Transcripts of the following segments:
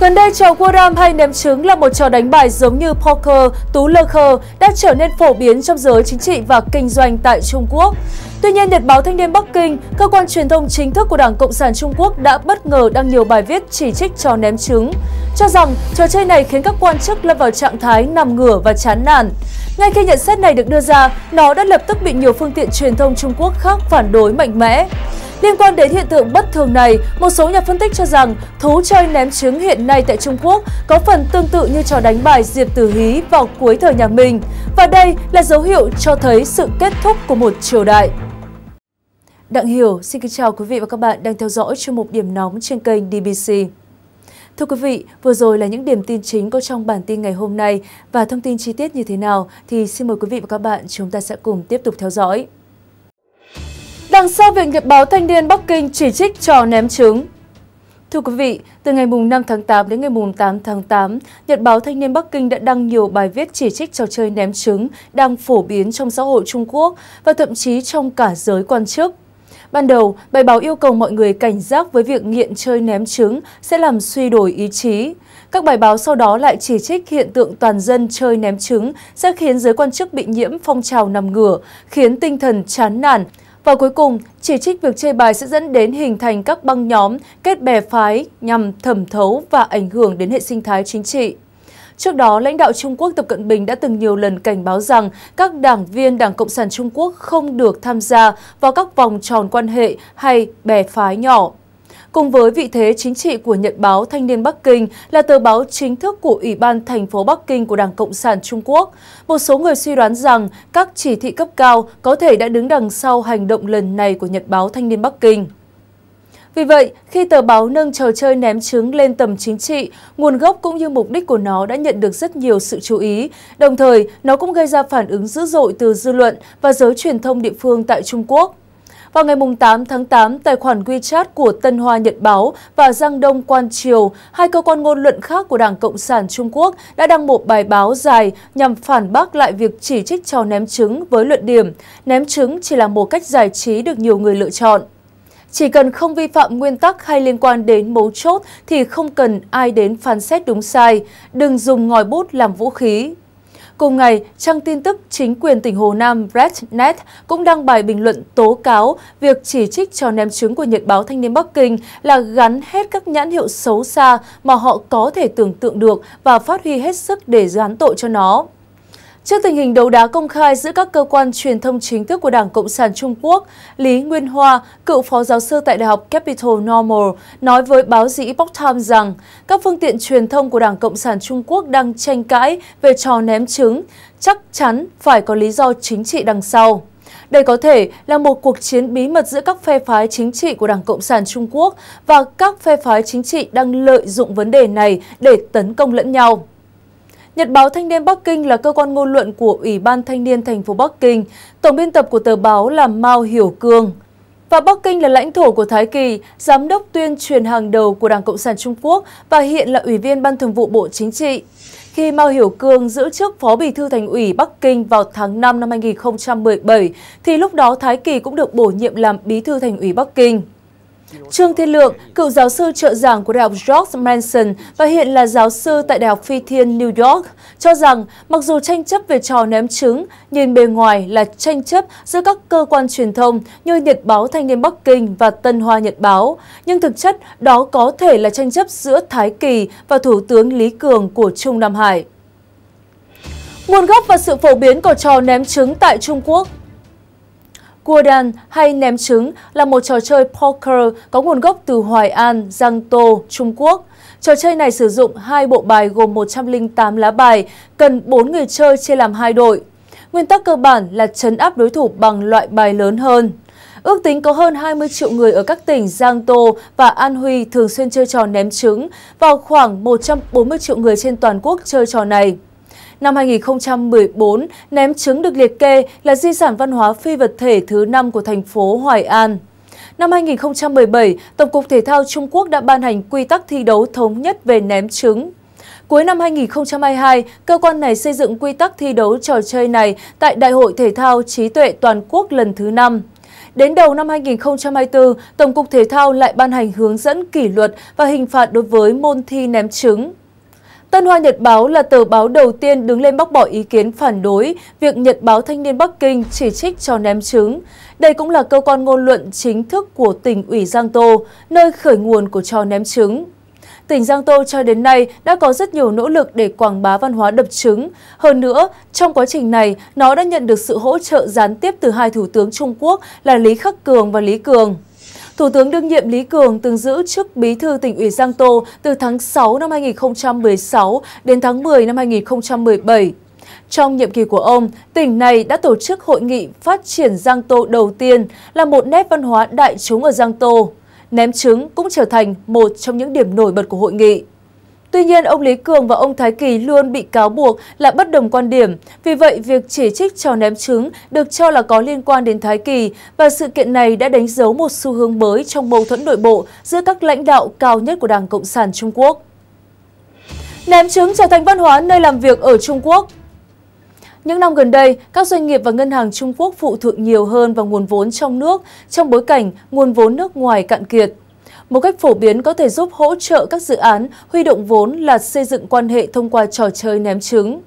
Gần đây, trò Warham hay ném trứng là một trò đánh bài giống như poker, tú lơ khơ đã trở nên phổ biến trong giới chính trị và kinh doanh tại Trung Quốc. Tuy nhiên, Nhật báo Thanh niên Bắc Kinh, cơ quan truyền thông chính thức của Đảng Cộng sản Trung Quốc đã bất ngờ đăng nhiều bài viết chỉ trích trò ném trứng, cho rằng trò chơi này khiến các quan chức lâm vào trạng thái nằm ngửa và chán nản. Ngay khi nhận xét này được đưa ra, nó đã lập tức bị nhiều phương tiện truyền thông Trung Quốc khác phản đối mạnh mẽ. Liên quan đến hiện tượng bất thường này, một số nhà phân tích cho rằng thú chơi ném trứng hiện nay tại Trung Quốc có phần tương tự như trò đánh bài Diệp Tử Hí vào cuối thời nhà Minh và đây là dấu hiệu cho thấy sự kết thúc của một triều đại. Đặng Hiểu xin kính chào quý vị và các bạn đang theo dõi chương mục Điểm nóng trên kênh DBC. Thưa quý vị, vừa rồi là những điểm tin chính có trong bản tin ngày hôm nay và thông tin chi tiết như thế nào thì xin mời quý vị và các bạn chúng ta sẽ cùng tiếp tục theo dõi. Đằng sau việc nhật báo Thanh niên Bắc Kinh chỉ trích trò ném trứng. Thưa quý vị, từ ngày 5 tháng 8 đến ngày 8 tháng 8, Nhật báo Thanh niên Bắc Kinh đã đăng nhiều bài viết chỉ trích trò chơi ném trứng đang phổ biến trong xã hội Trung Quốc và thậm chí trong cả giới quan chức. Ban đầu, bài báo yêu cầu mọi người cảnh giác với việc nghiện chơi ném trứng sẽ làm suy đổi ý chí. Các bài báo sau đó lại chỉ trích hiện tượng toàn dân chơi ném trứng sẽ khiến giới quan chức bị nhiễm phong trào nằm ngửa, khiến tinh thần chán nản, và cuối cùng, chỉ trích việc chơi bài sẽ dẫn đến hình thành các băng nhóm, kết bè phái nhằm thẩm thấu và ảnh hưởng đến hệ sinh thái chính trị. Trước đó, lãnh đạo Trung Quốc Tập Cận Bình đã từng nhiều lần cảnh báo rằng các đảng viên Đảng Cộng sản Trung Quốc không được tham gia vào các vòng tròn quan hệ hay bè phái nhỏ. Cùng với vị thế chính trị của Nhật báo Thanh niên Bắc Kinh là tờ báo chính thức của Ủy ban thành phố Bắc Kinh của Đảng Cộng sản Trung Quốc, một số người suy đoán rằng các chỉ thị cấp cao có thể đã đứng đằng sau hành động lần này của Nhật báo Thanh niên Bắc Kinh. Vì vậy, khi tờ báo nâng trò chơi ném trứng lên tầm chính trị, nguồn gốc cũng như mục đích của nó đã nhận được rất nhiều sự chú ý. Đồng thời, nó cũng gây ra phản ứng dữ dội từ dư luận và giới truyền thông địa phương tại Trung Quốc. Vào ngày 8 tháng 8, tài khoản WeChat của Tân Hoa Nhật Báo và Giang Đông Quan Triều, hai cơ quan ngôn luận khác của Đảng Cộng sản Trung Quốc đã đăng một bài báo dài nhằm phản bác lại việc chỉ trích trò ném trứng với luận điểm ném trứng chỉ là một cách giải trí được nhiều người lựa chọn. Chỉ cần không vi phạm nguyên tắc hay liên quan đến mấu chốt thì không cần ai đến phán xét đúng sai. Đừng dùng ngòi bút làm vũ khí, Cùng ngày, trang tin tức chính quyền tỉnh Hồ Nam Rednet cũng đăng bài bình luận tố cáo việc chỉ trích trò ném trứng của Nhật báo Thanh niên Bắc Kinh là gắn hết các nhãn hiệu xấu xa mà họ có thể tưởng tượng được và phát huy hết sức để gán tội cho nó. Trước tình hình đấu đá công khai giữa các cơ quan truyền thông chính thức của Đảng Cộng sản Trung Quốc, Lý Nguyên Hoa, cựu phó giáo sư tại Đại học Capital Normal, nói với báo The Epoch Times rằng các phương tiện truyền thông của Đảng Cộng sản Trung Quốc đang tranh cãi về trò ném trứng, chắc chắn phải có lý do chính trị đằng sau. Đây có thể là một cuộc chiến bí mật giữa các phe phái chính trị của Đảng Cộng sản Trung Quốc và các phe phái chính trị đang lợi dụng vấn đề này để tấn công lẫn nhau. Nhật báo Thanh niên Bắc Kinh là cơ quan ngôn luận của Ủy ban Thanh niên thành phố Bắc Kinh. Tổng biên tập của tờ báo là Mao Hiểu Cương. Và Bắc Kinh là lãnh thổ của Thái Kỳ, giám đốc tuyên truyền hàng đầu của Đảng Cộng sản Trung Quốc và hiện là Ủy viên Ban Thường vụ Bộ Chính trị. Khi Mao Hiểu Cương giữ chức Phó Bí thư Thành ủy Bắc Kinh vào tháng 5 năm 2017, thì lúc đó Thái Kỳ cũng được bổ nhiệm làm Bí thư Thành ủy Bắc Kinh. Trương Thiên Lượng, cựu giáo sư trợ giảng của Đại học George Mason và hiện là giáo sư tại Đại học Phi Thiên New York, cho rằng mặc dù tranh chấp về trò ném trứng, nhìn bề ngoài là tranh chấp giữa các cơ quan truyền thông như Nhật báo Thanh niên Bắc Kinh và Tân Hoa Nhật báo, nhưng thực chất đó có thể là tranh chấp giữa Thái Kỳ và Thủ tướng Lý Cường của Trung Nam Hải. Nguồn gốc và sự phổ biến của trò ném trứng tại Trung Quốc Guadan hay ném trứng là một trò chơi poker có nguồn gốc từ Hoài An, Giang Tô, Trung Quốc. Trò chơi này sử dụng hai bộ bài gồm 108 lá bài, cần 4 người chơi chia làm hai đội. Nguyên tắc cơ bản là chấn áp đối thủ bằng loại bài lớn hơn. Ước tính có hơn 20 triệu người ở các tỉnh Giang Tô và An Huy thường xuyên chơi trò ném trứng vào khoảng 140 triệu người trên toàn quốc chơi trò này. Năm 2014, ném trứng được liệt kê là di sản văn hóa phi vật thể thứ 5 của thành phố Hoài An. Năm 2017, Tổng cục Thể thao Trung Quốc đã ban hành quy tắc thi đấu thống nhất về ném trứng. Cuối năm 2022, cơ quan này xây dựng quy tắc thi đấu trò chơi này tại Đại hội Thể thao Trí tuệ Toàn quốc lần thứ 5. Đến đầu năm 2024, Tổng cục Thể thao lại ban hành hướng dẫn kỷ luật và hình phạt đối với môn thi ném trứng. Tân Hoa Nhật Báo là tờ báo đầu tiên đứng lên bác bỏ ý kiến phản đối việc Nhật Báo Thanh niên Bắc Kinh chỉ trích cho ném trứng. Đây cũng là cơ quan ngôn luận chính thức của tỉnh ủy Giang Tô, nơi khởi nguồn của trò ném trứng. Tỉnh Giang Tô cho đến nay đã có rất nhiều nỗ lực để quảng bá văn hóa đập trứng. Hơn nữa, trong quá trình này, nó đã nhận được sự hỗ trợ gián tiếp từ hai thủ tướng Trung Quốc là Lý Khắc Cường và Lý Cường. Thủ tướng đương nhiệm Lý Cường từng giữ chức bí thư tỉnh ủy Giang Tô từ tháng 6 năm 2016 đến tháng 10 năm 2017. Trong nhiệm kỳ của ông, tỉnh này đã tổ chức hội nghị phát triển Giang Tô đầu tiên là một nét văn hóa đại chúng ở Giang Tô. Ném trứng cũng trở thành một trong những điểm nổi bật của hội nghị. Tuy nhiên, ông Lý Cường và ông Thái Kỳ luôn bị cáo buộc là bất đồng quan điểm. Vì vậy, việc chỉ trích trò ném trứng được cho là có liên quan đến Thái Kỳ và sự kiện này đã đánh dấu một xu hướng mới trong mâu thuẫn nội bộ giữa các lãnh đạo cao nhất của Đảng Cộng sản Trung Quốc. Ném trứng trở thành văn hóa nơi làm việc ở Trung Quốc những năm gần đây, các doanh nghiệp và ngân hàng Trung Quốc phụ thuộc nhiều hơn vào nguồn vốn trong nước trong bối cảnh nguồn vốn nước ngoài cạn kiệt. Một cách phổ biến có thể giúp hỗ trợ các dự án huy động vốn là xây dựng quan hệ thông qua trò chơi ném trứng.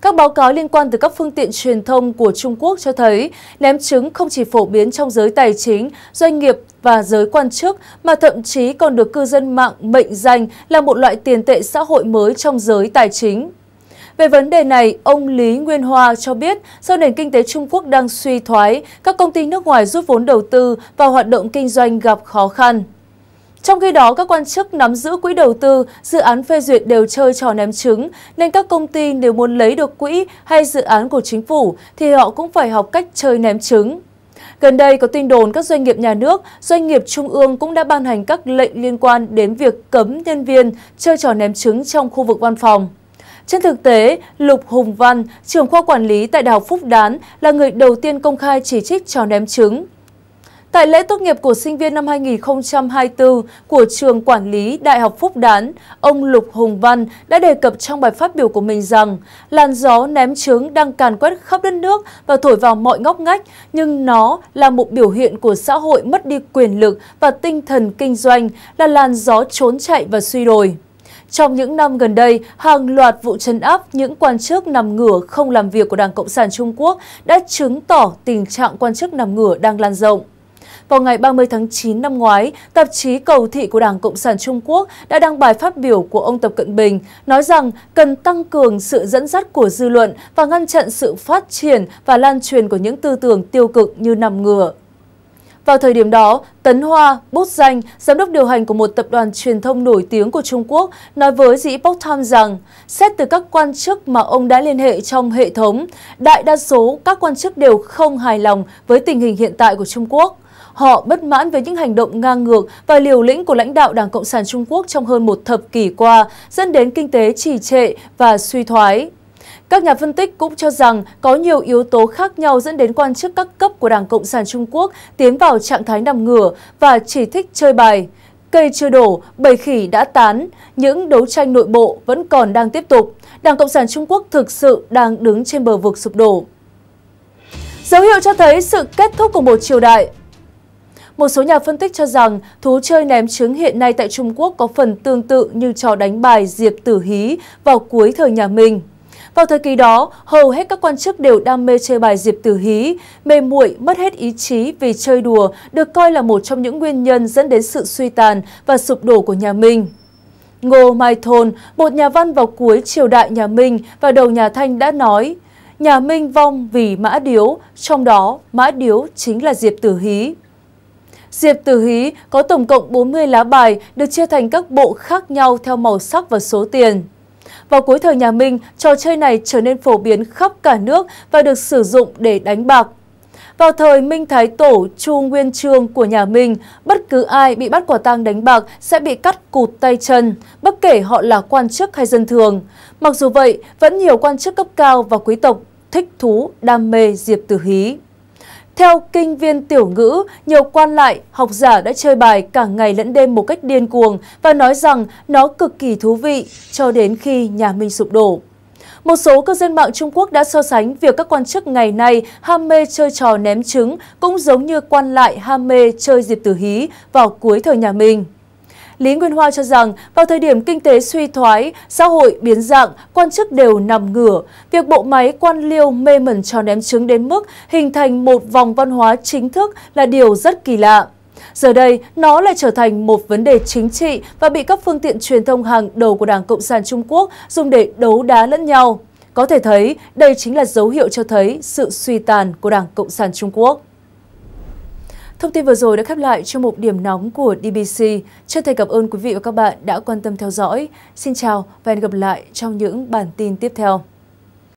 Các báo cáo liên quan từ các phương tiện truyền thông của Trung Quốc cho thấy ném trứng không chỉ phổ biến trong giới tài chính, doanh nghiệp và giới quan chức mà thậm chí còn được cư dân mạng mệnh danh là một loại tiền tệ xã hội mới trong giới tài chính. Về vấn đề này, ông Lý Nguyên Hoa cho biết do nền kinh tế Trung Quốc đang suy thoái, các công ty nước ngoài rút vốn đầu tư và hoạt động kinh doanh gặp khó khăn. Trong khi đó, các quan chức nắm giữ quỹ đầu tư, dự án phê duyệt đều chơi trò ném trứng, nên các công ty nếu muốn lấy được quỹ hay dự án của chính phủ thì họ cũng phải học cách chơi ném trứng. Gần đây có tin đồn các doanh nghiệp nhà nước, doanh nghiệp trung ương cũng đã ban hành các lệnh liên quan đến việc cấm nhân viên chơi trò ném trứng trong khu vực văn phòng. Trên thực tế, Lục Hùng Văn, trưởng khoa quản lý tại Đại học Phúc Đán, là người đầu tiên công khai chỉ trích trò ném trứng. Tại lễ tốt nghiệp của sinh viên năm 2024 của trường quản lý Đại học Phúc Đán, ông Lục Hùng Văn đã đề cập trong bài phát biểu của mình rằng làn gió ném trứng đang càn quét khắp đất nước và thổi vào mọi ngóc ngách, nhưng nó là một biểu hiện của xã hội mất đi quyền lực và tinh thần kinh doanh, là làn gió trốn chạy và suy đồi. Trong những năm gần đây, hàng loạt vụ trấn áp những quan chức nằm ngửa không làm việc của Đảng Cộng sản Trung Quốc đã chứng tỏ tình trạng quan chức nằm ngửa đang lan rộng. Vào ngày 30 tháng 9 năm ngoái, tạp chí Cầu thị của Đảng Cộng sản Trung Quốc đã đăng bài phát biểu của ông Tập Cận Bình nói rằng cần tăng cường sự dẫn dắt của dư luận và ngăn chặn sự phát triển và lan truyền của những tư tưởng tiêu cực như nằm ngửa, vào thời điểm đó, Tấn Hoa, bút danh, giám đốc điều hành của một tập đoàn truyền thông nổi tiếng của Trung Quốc, nói với The Epoch Times rằng, xét từ các quan chức mà ông đã liên hệ trong hệ thống, đại đa số các quan chức đều không hài lòng với tình hình hiện tại của Trung Quốc. Họ bất mãn với những hành động ngang ngược và liều lĩnh của lãnh đạo Đảng Cộng sản Trung Quốc trong hơn một thập kỷ qua, dẫn đến kinh tế trì trệ và suy thoái. Các nhà phân tích cũng cho rằng có nhiều yếu tố khác nhau dẫn đến quan chức các cấp của Đảng Cộng sản Trung Quốc tiến vào trạng thái nằm ngửa và chỉ thích chơi bài. Cây chưa đổ, bầy khỉ đã tán, những đấu tranh nội bộ vẫn còn đang tiếp tục. Đảng Cộng sản Trung Quốc thực sự đang đứng trên bờ vực sụp đổ. Dấu hiệu cho thấy sự kết thúc của một triều đại một số nhà phân tích cho rằng thú chơi ném trứng hiện nay tại Trung Quốc có phần tương tự như trò đánh bài diệp tử hí vào cuối thời nhà Minh. Vào thời kỳ đó, hầu hết các quan chức đều đam mê chơi bài diệp tử hí, mê muội, mất hết ý chí vì chơi đùa được coi là một trong những nguyên nhân dẫn đến sự suy tàn và sụp đổ của nhà Minh. Ngô Mai Thôn, một nhà văn vào cuối triều đại nhà Minh và đầu nhà Thanh đã nói, nhà Minh vong vì Mã Điếu, trong đó Mã Điếu chính là Diệp Tử Hí. Diệp Tử Hí có tổng cộng 40 lá bài được chia thành các bộ khác nhau theo màu sắc và số tiền. Vào cuối thời nhà Minh, trò chơi này trở nên phổ biến khắp cả nước và được sử dụng để đánh bạc. Vào thời Minh Thái Tổ, Chu Nguyên Trương của nhà Minh, bất cứ ai bị bắt quả tang đánh bạc sẽ bị cắt cụt tay chân, bất kể họ là quan chức hay dân thường. Mặc dù vậy, vẫn nhiều quan chức cấp cao và quý tộc thích thú, đam mê Diệp Tử Hí. Theo kinh viên tiểu ngữ, nhiều quan lại, học giả đã chơi bài cả ngày lẫn đêm một cách điên cuồng và nói rằng nó cực kỳ thú vị cho đến khi nhà Minh sụp đổ. Một số cư dân mạng Trung Quốc đã so sánh việc các quan chức ngày nay ham mê chơi trò ném trứng cũng giống như quan lại ham mê chơi dịp tử hí vào cuối thời nhà Minh. Lý Nguyên Hoa cho rằng vào thời điểm kinh tế suy thoái, xã hội biến dạng, quan chức đều nằm ngửa. Việc bộ máy quan liêu mê mẩn cho ném trứng đến mức hình thành một vòng văn hóa chính thức là điều rất kỳ lạ. Giờ đây, nó lại trở thành một vấn đề chính trị và bị các phương tiện truyền thông hàng đầu của Đảng Cộng sản Trung Quốc dùng để đấu đá lẫn nhau. Có thể thấy, đây chính là dấu hiệu cho thấy sự suy tàn của Đảng Cộng sản Trung Quốc. Thông tin vừa rồi đã khép lại cho một điểm nóng của DBC. Chân thành cảm ơn quý vị và các bạn đã quan tâm theo dõi. Xin chào và hẹn gặp lại trong những bản tin tiếp theo.